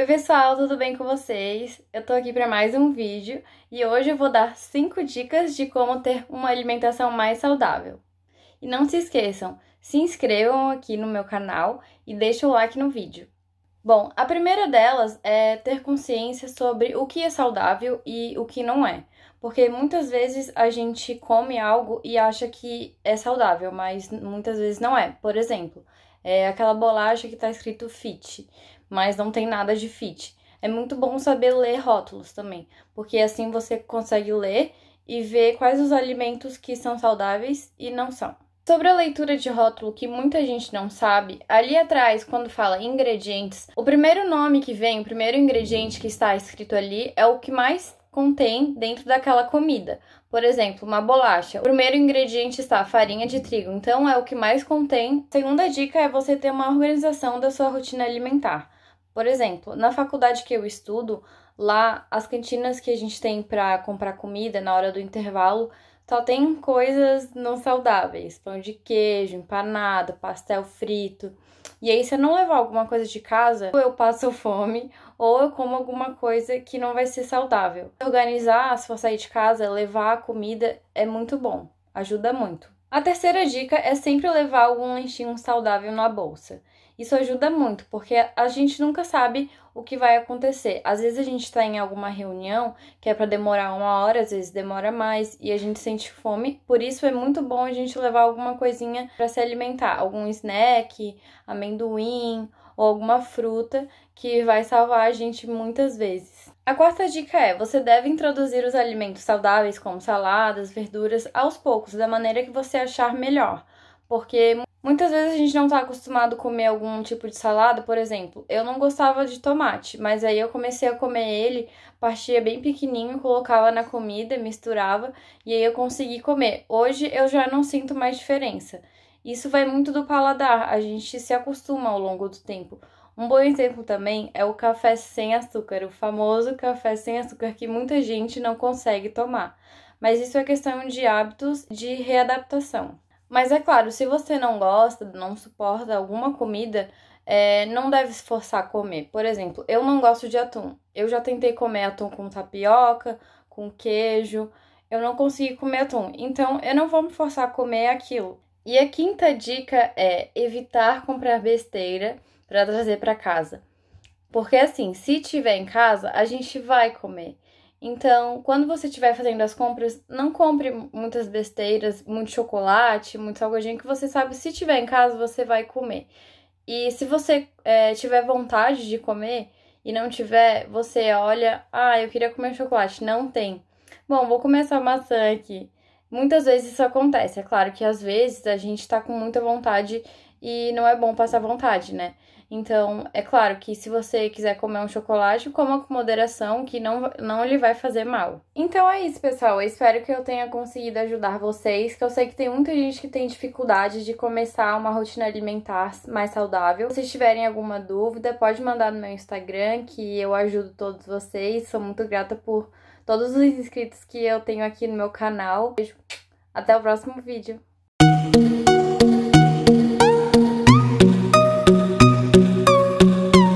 Oi pessoal, tudo bem com vocês? Eu tô aqui para mais um vídeo e hoje eu vou dar 5 dicas de como ter uma alimentação mais saudável. E não se esqueçam, se inscrevam aqui no meu canal e deixem o like no vídeo. Bom, a primeira delas é ter consciência sobre o que é saudável e o que não é. Porque muitas vezes a gente come algo e acha que é saudável, mas muitas vezes não é. Por exemplo, é aquela bolacha que tá escrito fit, mas não tem nada de fit. É muito bom saber ler rótulos também, porque assim você consegue ler e ver quais os alimentos que são saudáveis e não são. Sobre a leitura de rótulo que muita gente não sabe, ali atrás, quando fala ingredientes, o primeiro nome que vem, o primeiro ingrediente que está escrito ali é o que mais contém dentro daquela comida. Por exemplo, uma bolacha. O primeiro ingrediente está farinha de trigo, então é o que mais contém. A segunda dica é você ter uma organização da sua rotina alimentar. Por exemplo, na faculdade que eu estudo, lá as cantinas que a gente tem para comprar comida na hora do intervalo só tem coisas não saudáveis, pão de queijo, empanada, pastel frito. E aí, se eu não levar alguma coisa de casa, ou eu passo fome, ou eu como alguma coisa que não vai ser saudável. Organizar, se for sair de casa, levar a comida é muito bom, ajuda muito. A terceira dica é sempre levar algum lanchinho saudável na bolsa. Isso ajuda muito, porque a gente nunca sabe o que vai acontecer. Às vezes a gente está em alguma reunião que é para demorar uma hora, às vezes demora mais e a gente sente fome. Por isso é muito bom a gente levar alguma coisinha para se alimentar, algum snack, amendoim ou alguma fruta que vai salvar a gente muitas vezes. A quarta dica é: você deve introduzir os alimentos saudáveis como saladas, verduras aos poucos, da maneira que você achar melhor, porque Muitas vezes a gente não está acostumado a comer algum tipo de salada, por exemplo, eu não gostava de tomate, mas aí eu comecei a comer ele, partia bem pequenininho, colocava na comida, misturava e aí eu consegui comer. Hoje eu já não sinto mais diferença. Isso vai muito do paladar, a gente se acostuma ao longo do tempo. Um bom exemplo também é o café sem açúcar, o famoso café sem açúcar que muita gente não consegue tomar. Mas isso é questão de hábitos de readaptação. Mas é claro, se você não gosta, não suporta alguma comida, é, não deve se forçar a comer. Por exemplo, eu não gosto de atum. Eu já tentei comer atum com tapioca, com queijo. Eu não consegui comer atum. Então, eu não vou me forçar a comer aquilo. E a quinta dica é evitar comprar besteira para trazer para casa. Porque assim, se tiver em casa, a gente vai comer. Então, quando você estiver fazendo as compras, não compre muitas besteiras, muito chocolate, muito salgadinho, que você sabe se tiver em casa você vai comer. E se você é, tiver vontade de comer e não tiver, você olha, ah, eu queria comer chocolate, não tem. Bom, vou comer essa maçã aqui. Muitas vezes isso acontece, é claro que às vezes a gente está com muita vontade e não é bom passar vontade, né? Então, é claro que se você quiser comer um chocolate, coma com moderação, que não, não lhe vai fazer mal. Então é isso, pessoal. Eu espero que eu tenha conseguido ajudar vocês, que eu sei que tem muita gente que tem dificuldade de começar uma rotina alimentar mais saudável. Se tiverem alguma dúvida, pode mandar no meu Instagram, que eu ajudo todos vocês. Sou muito grata por todos os inscritos que eu tenho aqui no meu canal. Beijo. Até o próximo vídeo.